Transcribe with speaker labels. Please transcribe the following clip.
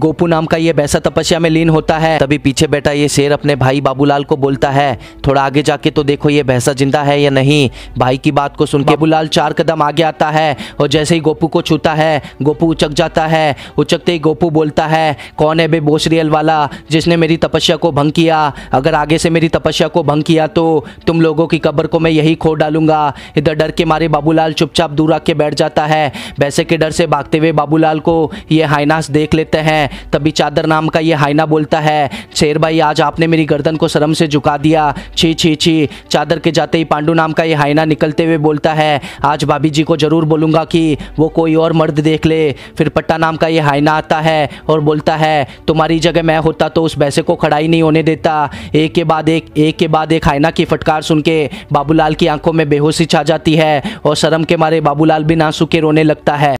Speaker 1: गोपू नाम का ये वैसा तपस्या में लीन होता है तभी पीछे बैठा ये शेर अपने भाई बाबूलाल को बोलता है थोड़ा आगे जाके तो देखो ये भैंसा जिंदा है या नहीं भाई की बात को सुन के बाबूलाल चार कदम आगे आता है और जैसे ही गोपू को छूता है गोपू उचक जाता है उचकते ही गोपू बोलता है कौन है बे बोसरियल वाला जिसने मेरी तपस्या को भंग किया अगर आगे से मेरी तपस्या को भंग किया तो तुम लोगों की कब्र को मैं यही खो डालूंगा इधर डर के मारे बाबूलाल चुपचाप दूर आके बैठ जाता है वैसे के डर से भागते हुए बाबूलाल को ये हाइनास देख लेते हैं तभी चादर नाम का ये हाइना बोलता है शेर भाई आज आपने मेरी गर्दन को शर्म से झुका दिया छी छी छी चादर के जाते ही पांडू नाम का ये हाइना निकलते हुए बोलता है आज भाभी जी को ज़रूर बोलूंगा कि वो कोई और मर्द देख ले फिर पट्टा नाम का ये हाइना आता है और बोलता है तुम्हारी जगह मैं होता तो उस पैसे को खड़ा ही नहीं होने देता एक के बाद एक एक के बाद एक हाइना की फटकार सुन के बाबूलाल की आंखों में बेहोशी छा जाती है और शर्म के मारे बाबूलाल भी नासू के रोने लगता है